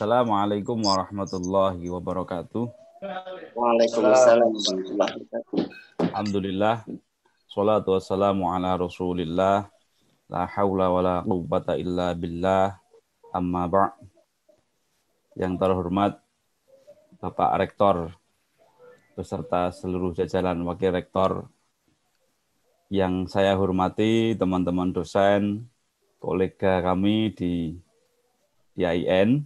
Assalamualaikum warahmatullahi wabarakatuh. Waalaikumsalam Alhamdulillah. Salatu wassalamu ala rasulillah. La hawla wa la quwwata illa billah. Amma ba' Yang terhormat Bapak Rektor beserta seluruh jajaran Wakil Rektor yang saya hormati teman-teman dosen, kolega kami di IAIN,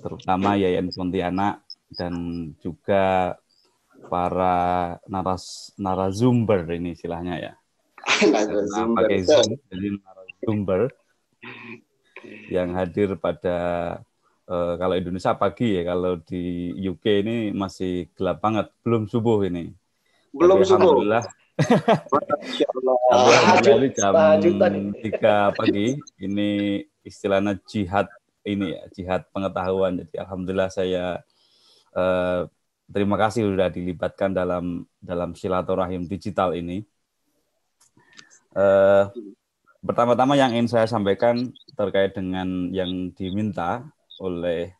terutama Yayan Pontianak dan juga para naras narazumber ini istilahnya ya. pakai Zoom jadi narazumber yang hadir pada uh, kalau Indonesia pagi ya, kalau di UK ini masih gelap banget, belum subuh ini. Belum Tapi, subuh. Alhamdulillah. Alhamdulillah jam tiga pagi ini istilahnya jihad ini ya jihad pengetahuan jadi alhamdulillah saya eh, terima kasih sudah dilibatkan dalam dalam silaturahim digital ini eh, pertama-tama yang ingin saya sampaikan terkait dengan yang diminta oleh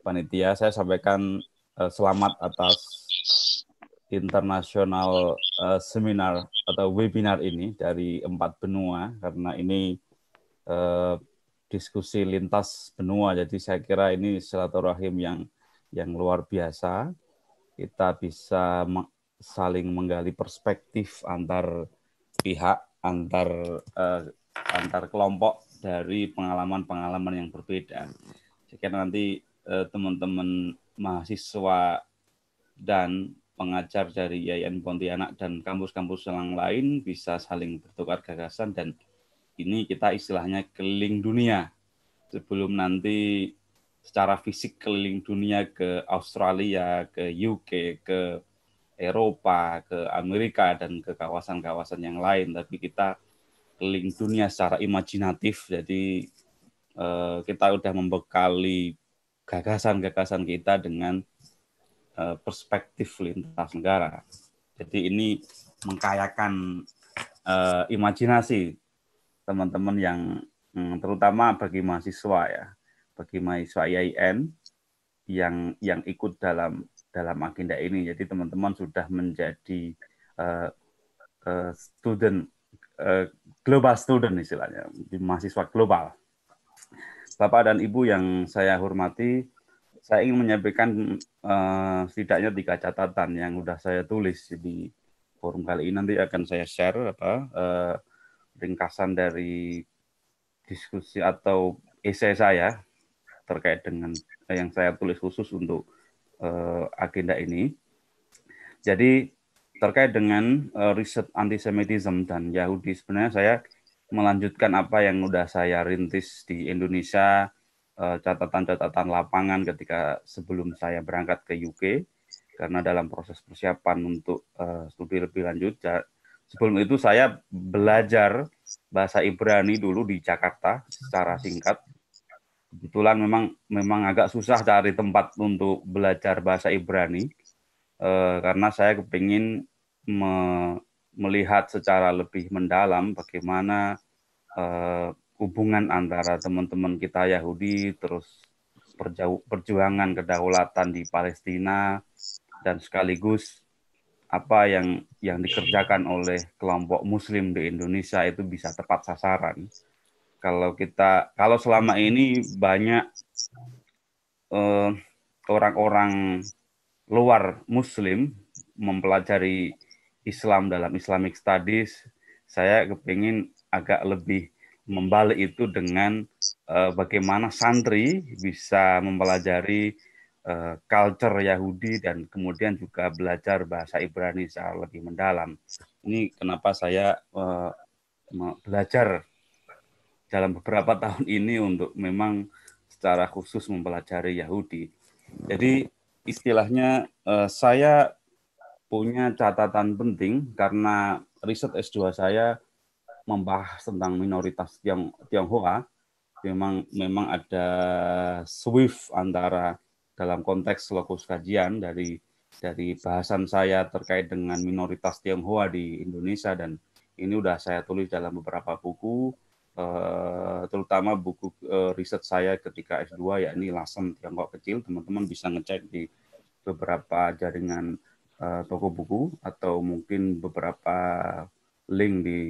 panitia saya sampaikan eh, selamat atas internasional uh, seminar atau webinar ini dari empat benua karena ini uh, diskusi lintas benua. Jadi saya kira ini silaturahim yang yang luar biasa. Kita bisa saling menggali perspektif antar pihak, antar eh, antar kelompok dari pengalaman-pengalaman yang berbeda. Saya nanti teman eh, teman-teman mahasiswa dan pengajar dari IAIN Pontianak dan kampus-kampus yang lain bisa saling bertukar gagasan dan ini kita istilahnya keliling dunia sebelum nanti secara fisik keliling dunia ke Australia, ke UK, ke Eropa, ke Amerika dan ke kawasan-kawasan yang lain tapi kita keliling dunia secara imajinatif jadi eh, kita sudah membekali gagasan-gagasan kita dengan eh, perspektif lintas negara. Jadi ini mengkayakan eh, imajinasi teman-teman yang mm, terutama bagi mahasiswa ya, bagi mahasiswa IAIN yang yang ikut dalam dalam agenda ini. Jadi teman-teman sudah menjadi uh, uh, student uh, global student istilahnya, mahasiswa global. Bapak dan Ibu yang saya hormati, saya ingin menyampaikan uh, setidaknya tiga catatan yang sudah saya tulis di forum kali ini nanti akan saya share apa uh, ringkasan dari diskusi atau esai saya terkait dengan eh, yang saya tulis khusus untuk uh, agenda ini. Jadi terkait dengan uh, riset antisemitisme dan Yahudi sebenarnya saya melanjutkan apa yang sudah saya rintis di Indonesia catatan-catatan lapangan ketika sebelum saya berangkat ke UK karena dalam proses persiapan untuk uh, studi lebih lanjut sebelum itu saya belajar bahasa Ibrani dulu di Jakarta secara singkat. Kebetulan memang memang agak susah cari tempat untuk belajar bahasa Ibrani eh, karena saya kepingin me, melihat secara lebih mendalam bagaimana eh, hubungan antara teman-teman kita Yahudi terus perjuangan kedaulatan di Palestina dan sekaligus apa yang yang dikerjakan oleh kelompok muslim di Indonesia itu bisa tepat sasaran. Kalau kita kalau selama ini banyak orang eh, orang-orang luar muslim mempelajari Islam dalam Islamic Studies, saya kepingin agak lebih membalik itu dengan uh, bagaimana santri bisa mempelajari Eh, culture Yahudi dan kemudian juga belajar bahasa Ibrani secara lebih mendalam. Ini kenapa saya uh, belajar dalam beberapa tahun ini untuk memang secara khusus mempelajari Yahudi. Jadi istilahnya uh, saya punya catatan penting karena riset S2 saya membahas tentang minoritas Tiong, Tionghoa. Memang memang ada swift antara dalam konteks lokus kajian dari dari bahasan saya terkait dengan minoritas Tionghoa di Indonesia dan ini sudah saya tulis dalam beberapa buku eh, terutama buku eh, riset saya ketika S2 yakni Lasem Tiongkok kecil teman-teman bisa ngecek di beberapa jaringan eh, toko buku atau mungkin beberapa link di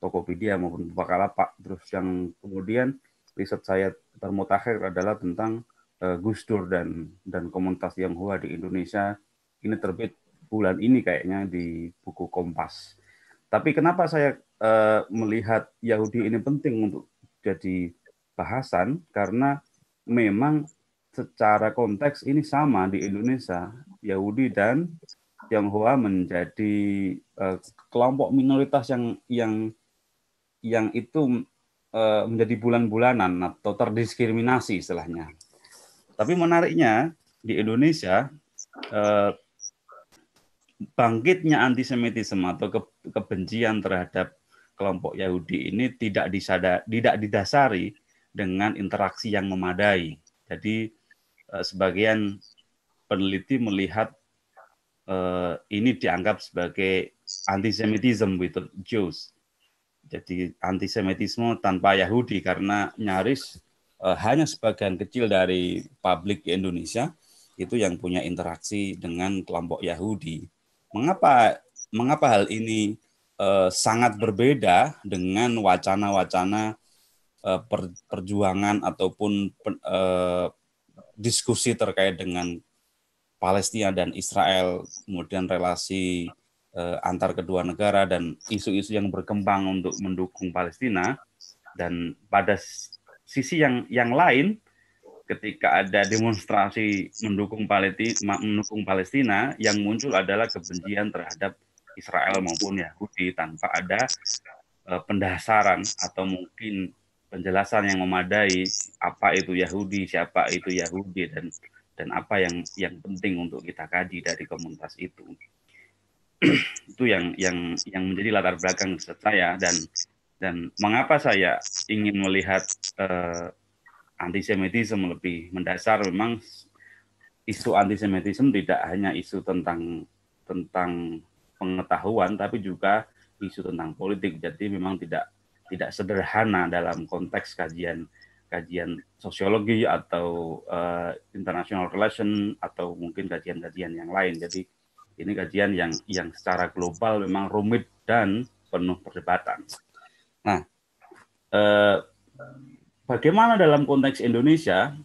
Tokopedia maupun Bukalapak terus yang kemudian riset saya termutakhir adalah tentang Eh, Gus Dur dan dan komunitas hua di Indonesia ini terbit bulan ini kayaknya di buku Kompas. Tapi kenapa saya uh, melihat Yahudi ini penting untuk jadi bahasan karena memang secara konteks ini sama di Indonesia Yahudi dan Tionghoa menjadi uh, kelompok minoritas yang yang yang itu uh, menjadi bulan-bulanan atau terdiskriminasi istilahnya tapi menariknya di Indonesia eh, bangkitnya antisemitisme atau kebencian terhadap kelompok Yahudi ini tidak disada, tidak didasari dengan interaksi yang memadai. Jadi eh, sebagian peneliti melihat eh, ini dianggap sebagai antisemitisme with Jews. Jadi antisemitisme tanpa Yahudi karena nyaris Eh, hanya sebagian kecil dari publik Indonesia itu yang punya interaksi dengan kelompok Yahudi. Mengapa mengapa hal ini uh, sangat berbeda dengan wacana-wacana uh, per, perjuangan ataupun uh, diskusi terkait dengan Palestina dan Israel, kemudian relasi uh, antar kedua negara dan isu-isu yang berkembang untuk mendukung Palestina dan pada sisi yang yang lain ketika ada demonstrasi mendukung Palestina, mendukung Palestina yang muncul adalah kebencian terhadap Israel maupun Yahudi tanpa ada uh, pendasaran atau mungkin penjelasan yang memadai apa itu Yahudi, siapa itu Yahudi dan dan apa yang yang penting untuk kita kaji dari komunitas itu. itu yang yang yang menjadi latar belakang saya dan dan mengapa saya ingin melihat uh, antisemitisme lebih mendasar? Memang isu antisemitisme tidak hanya isu tentang tentang pengetahuan, tapi juga isu tentang politik. Jadi memang tidak tidak sederhana dalam konteks kajian kajian sosiologi atau uh, international relation atau mungkin kajian-kajian yang lain. Jadi ini kajian yang yang secara global memang rumit dan penuh perdebatan. Nah, eh, bagaimana dalam konteks Indonesia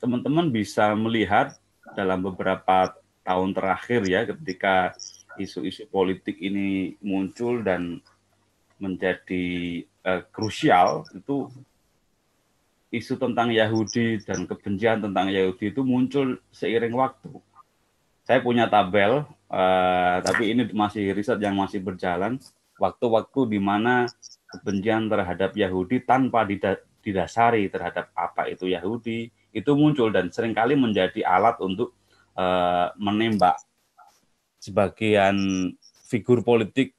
teman-teman bisa melihat dalam beberapa tahun terakhir ya ketika isu-isu politik ini muncul dan menjadi eh, krusial itu isu tentang Yahudi dan kebencian tentang Yahudi itu muncul seiring waktu. Saya punya tabel, eh, tapi ini masih riset yang masih berjalan. Waktu-waktu di mana kebencian terhadap Yahudi tanpa didasari terhadap apa itu Yahudi itu muncul dan seringkali menjadi alat untuk eh, menembak sebagian figur politik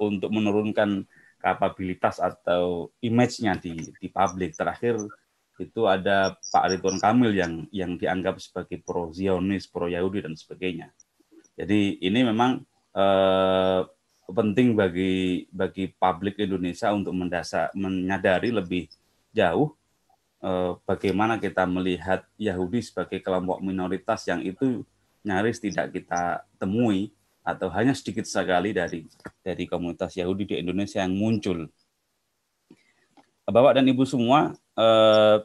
untuk menurunkan kapabilitas atau image-nya di di publik. Terakhir itu ada Pak Ridwan Kamil yang yang dianggap sebagai pro Zionis, pro Yahudi dan sebagainya. Jadi ini memang eh, penting bagi bagi publik Indonesia untuk mendasar menyadari lebih jauh eh, bagaimana kita melihat Yahudi sebagai kelompok minoritas yang itu nyaris tidak kita temui atau hanya sedikit sekali dari dari komunitas Yahudi di Indonesia yang muncul. Bapak dan Ibu semua, eh,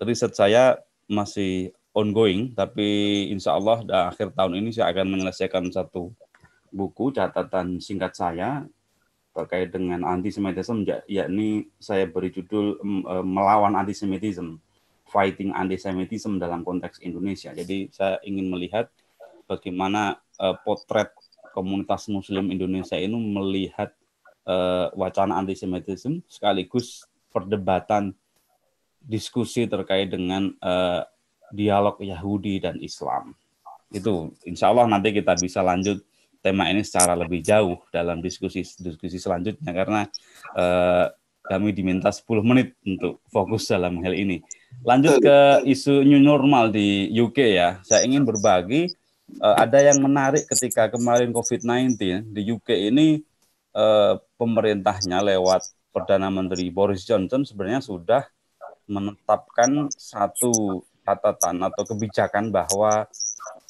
riset saya masih ongoing, tapi insya Allah akhir tahun ini saya akan menyelesaikan satu buku catatan singkat saya terkait dengan antisemitisme yakni saya beri judul eh, melawan antisemitisme fighting antisemitisme dalam konteks Indonesia. Jadi saya ingin melihat bagaimana eh, potret komunitas muslim Indonesia ini melihat eh, wacana antisemitisme sekaligus perdebatan diskusi terkait dengan dialog Yahudi dan Islam. Itu insya Allah nanti kita bisa lanjut tema ini secara lebih jauh dalam diskusi diskusi selanjutnya karena uh, kami diminta 10 menit untuk fokus dalam hal ini. Lanjut ke isu new normal di UK ya. Saya ingin berbagi uh, ada yang menarik ketika kemarin COVID-19 di UK ini uh, pemerintahnya lewat Perdana Menteri Boris Johnson sebenarnya sudah menetapkan satu catatan atau kebijakan bahwa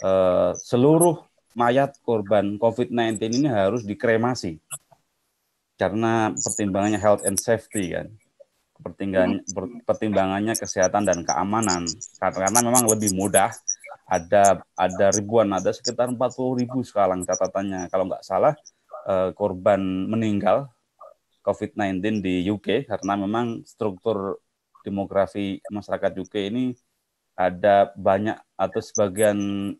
uh, seluruh mayat korban COVID-19 ini harus dikremasi karena pertimbangannya health and safety kan pertimbangannya, pertimbangannya kesehatan dan keamanan karena memang lebih mudah ada ada ribuan ada sekitar 40 ribu sekarang catatannya kalau nggak salah eh, korban meninggal COVID-19 di UK karena memang struktur demografi masyarakat UK ini ada banyak atau sebagian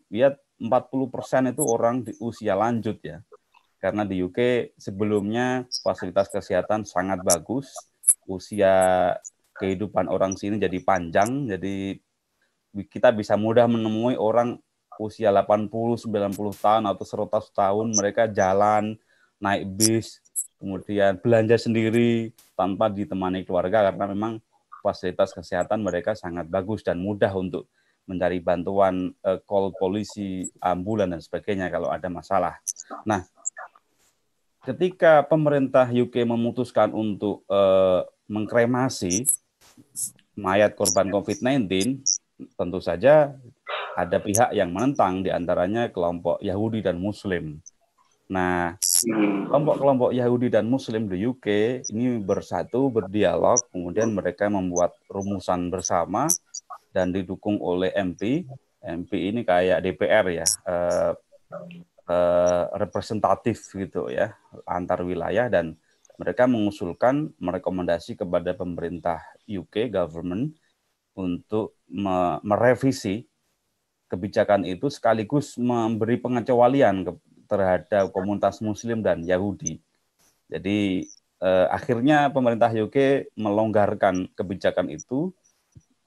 ya 40% itu orang di usia lanjut ya. Karena di UK sebelumnya fasilitas kesehatan sangat bagus, usia kehidupan orang sini jadi panjang, jadi kita bisa mudah menemui orang usia 80, 90 tahun atau 100 tahun mereka jalan, naik bis, kemudian belanja sendiri tanpa ditemani keluarga karena memang fasilitas kesehatan mereka sangat bagus dan mudah untuk mencari bantuan eh, call polisi, ambulan dan sebagainya kalau ada masalah. Nah, ketika pemerintah UK memutuskan untuk eh, mengkremasi mayat korban COVID-19, tentu saja ada pihak yang menentang diantaranya kelompok Yahudi dan Muslim. Nah, kelompok-kelompok Yahudi dan Muslim di UK ini bersatu, berdialog, kemudian mereka membuat rumusan bersama dan didukung oleh MP. MP ini kayak DPR ya, uh, uh, representatif gitu ya antar wilayah dan mereka mengusulkan merekomendasi kepada pemerintah UK government untuk me merevisi kebijakan itu sekaligus memberi pengecualian ke terhadap komunitas Muslim dan Yahudi. Jadi eh, akhirnya pemerintah UK melonggarkan kebijakan itu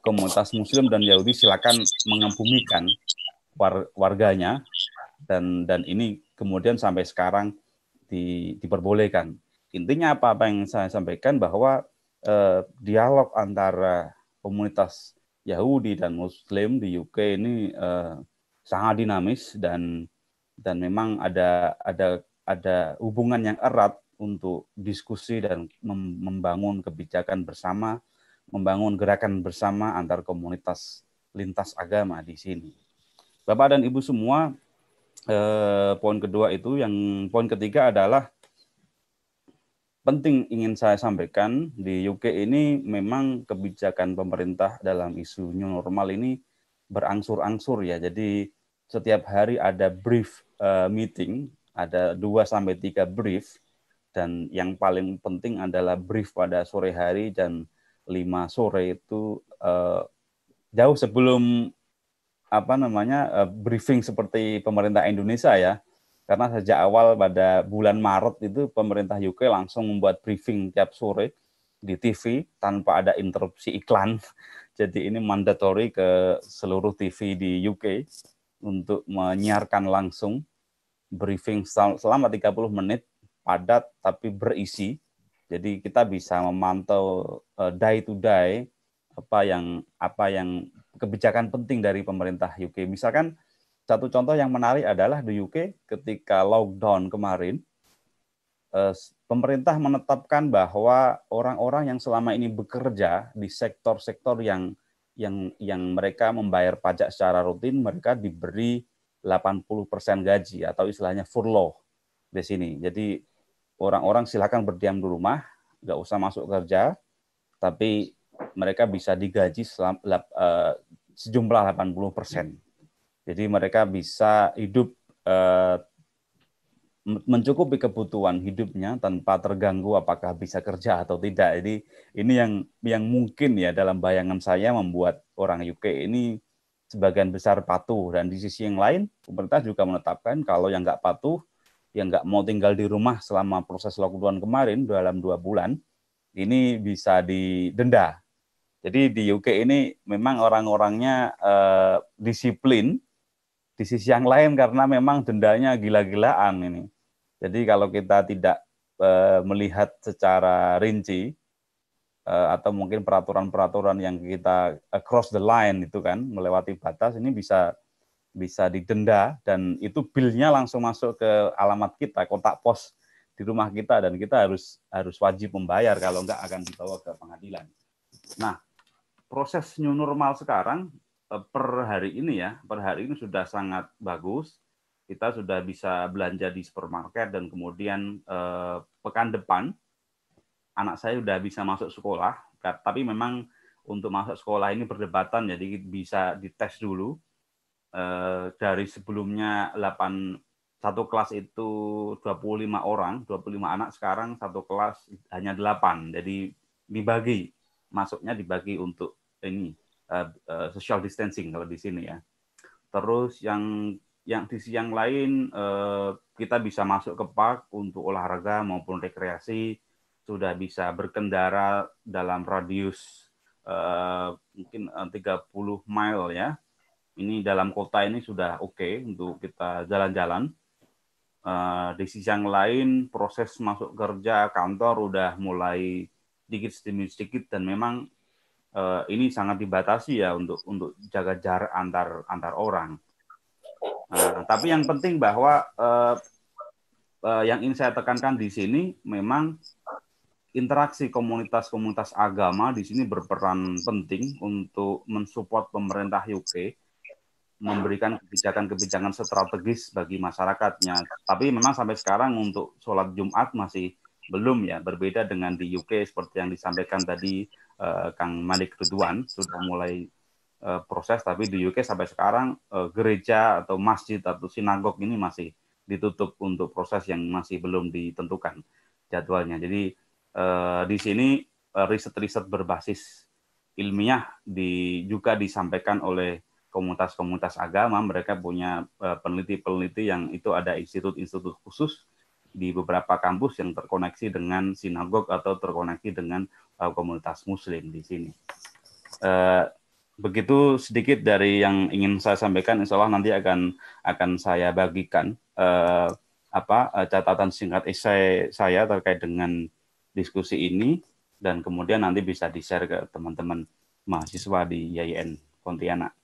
komunitas Muslim dan Yahudi silakan mengembumikan war, warganya dan dan ini kemudian sampai sekarang di, diperbolehkan. Intinya apa apa yang saya sampaikan bahwa eh, dialog antara komunitas Yahudi dan Muslim di UK ini eh, sangat dinamis dan dan memang ada ada ada hubungan yang erat untuk diskusi dan membangun kebijakan bersama membangun gerakan bersama antar komunitas lintas agama di sini. Bapak dan Ibu semua, eh, poin kedua itu yang poin ketiga adalah penting ingin saya sampaikan di UK ini memang kebijakan pemerintah dalam isu new normal ini berangsur-angsur ya. Jadi setiap hari ada brief eh, meeting, ada dua sampai tiga brief dan yang paling penting adalah brief pada sore hari dan 5 sore itu uh, jauh sebelum apa namanya uh, briefing seperti pemerintah Indonesia ya. Karena sejak awal pada bulan Maret itu pemerintah UK langsung membuat briefing tiap sore di TV tanpa ada interupsi iklan. Jadi ini mandatory ke seluruh TV di UK untuk menyiarkan langsung briefing selama 30 menit padat tapi berisi jadi kita bisa memantau uh, day to day apa yang apa yang kebijakan penting dari pemerintah UK. Misalkan satu contoh yang menarik adalah di UK ketika lockdown kemarin uh, pemerintah menetapkan bahwa orang-orang yang selama ini bekerja di sektor-sektor yang yang yang mereka membayar pajak secara rutin mereka diberi 80% gaji atau istilahnya furlough di sini. Jadi orang-orang silakan berdiam di rumah, nggak usah masuk kerja, tapi mereka bisa digaji selam, lap, uh, sejumlah 80 persen. Jadi mereka bisa hidup eh, mencukupi kebutuhan hidupnya tanpa terganggu apakah bisa kerja atau tidak. Jadi ini yang yang mungkin ya dalam bayangan saya membuat orang UK ini sebagian besar patuh dan di sisi yang lain pemerintah juga menetapkan kalau yang nggak patuh yang nggak mau tinggal di rumah selama proses lockdown kemarin dalam dua bulan, ini bisa didenda. Jadi di UK ini memang orang-orangnya eh, disiplin, di sisi yang lain karena memang dendanya gila-gilaan ini. Jadi kalau kita tidak eh, melihat secara rinci, eh, atau mungkin peraturan-peraturan yang kita eh, cross the line itu kan melewati batas ini bisa bisa didenda dan itu bilnya langsung masuk ke alamat kita kotak pos di rumah kita dan kita harus harus wajib membayar kalau enggak akan dibawa ke pengadilan. Nah, proses new normal sekarang eh, per hari ini ya, per hari ini sudah sangat bagus. Kita sudah bisa belanja di supermarket dan kemudian eh, pekan depan anak saya sudah bisa masuk sekolah, tapi memang untuk masuk sekolah ini perdebatan jadi bisa dites dulu Eh, dari sebelumnya 8 satu kelas itu 25 orang, 25 anak sekarang satu kelas hanya 8. Jadi dibagi, masuknya dibagi untuk ini eh, eh, social distancing kalau di sini ya. Terus yang yang di siang lain kita bisa masuk ke park untuk olahraga maupun rekreasi, sudah bisa berkendara dalam radius mungkin 30 mile ya ini dalam kota ini sudah oke okay untuk kita jalan-jalan. Uh, di sisi yang lain proses masuk kerja kantor udah mulai sedikit demi sedikit dan memang uh, ini sangat dibatasi ya untuk untuk jaga jarak antar antar orang. Uh, tapi yang penting bahwa uh, uh, yang ingin saya tekankan di sini memang interaksi komunitas-komunitas agama di sini berperan penting untuk mensupport pemerintah UK memberikan kebijakan-kebijakan strategis bagi masyarakatnya. Tapi memang sampai sekarang untuk sholat Jumat masih belum ya, berbeda dengan di UK seperti yang disampaikan tadi uh, Kang Malik Ridwan sudah mulai uh, proses, tapi di UK sampai sekarang uh, gereja atau masjid atau sinagog ini masih ditutup untuk proses yang masih belum ditentukan jadwalnya. Jadi uh, di sini riset-riset berbasis ilmiah di, juga disampaikan oleh komunitas-komunitas agama mereka punya eh, peneliti-peneliti yang itu ada institut-institut khusus di beberapa kampus yang terkoneksi dengan sinagog atau terkoneksi dengan eh, komunitas muslim di sini. Eh, begitu sedikit dari yang ingin saya sampaikan, insya Allah nanti akan akan saya bagikan apa catatan singkat esai saya terkait dengan diskusi ini dan kemudian nanti bisa di-share ke teman-teman mahasiswa di YIN Pontianak.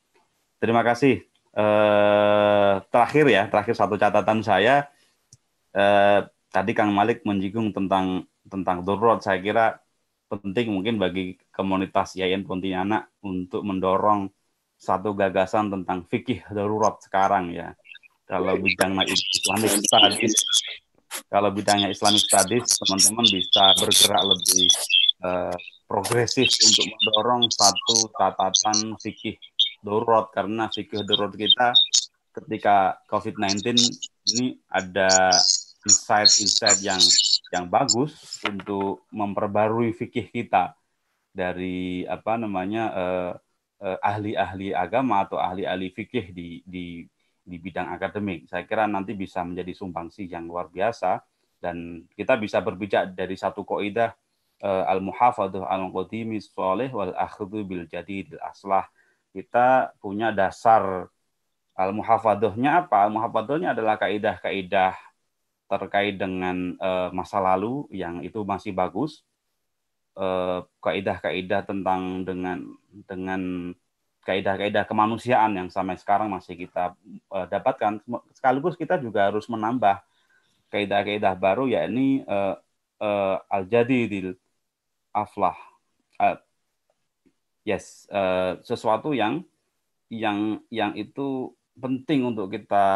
Terima kasih. Eh, terakhir ya, terakhir satu catatan saya. Eh, tadi Kang Malik menjigung tentang tentang dorot. Saya kira penting mungkin bagi komunitas Yayan Pontianak untuk mendorong satu gagasan tentang fikih darurat sekarang ya. Kalau bidangnya Islamic Studies, kalau bidangnya Islamic Studies, teman-teman bisa bergerak lebih eh, progresif untuk mendorong satu catatan fikih darurat karena fikih darurat kita ketika COVID-19 ini ada insight-insight yang yang bagus untuk memperbarui fikih kita dari apa namanya eh, eh, ahli-ahli agama atau ahli-ahli fikih di di di bidang akademik. Saya kira nanti bisa menjadi sumbangsi yang luar biasa dan kita bisa berbicara dari satu koidah eh, al-muhafadah al-qadimi soleh wal akhdhu bil jadidil aslah kita punya dasar al-muhafadohnya apa? Al-muhafadohnya adalah kaidah-kaidah terkait dengan uh, masa lalu yang itu masih bagus. Uh, kaidah-kaidah tentang dengan dengan kaidah-kaidah kemanusiaan yang sampai sekarang masih kita uh, dapatkan. Sekaligus kita juga harus menambah kaidah-kaidah baru yakni uh, uh, al-jadidil aflah. Uh, yes uh, sesuatu yang yang yang itu penting untuk kita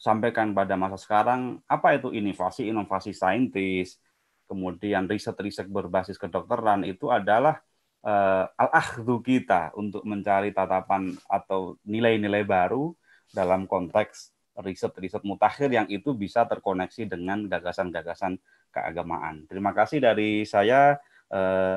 sampaikan pada masa sekarang apa itu inovasi inovasi saintis kemudian riset-riset berbasis kedokteran itu adalah uh, eh, al ahdu kita untuk mencari tatapan atau nilai-nilai baru dalam konteks riset-riset mutakhir yang itu bisa terkoneksi dengan gagasan-gagasan keagamaan. Terima kasih dari saya eh,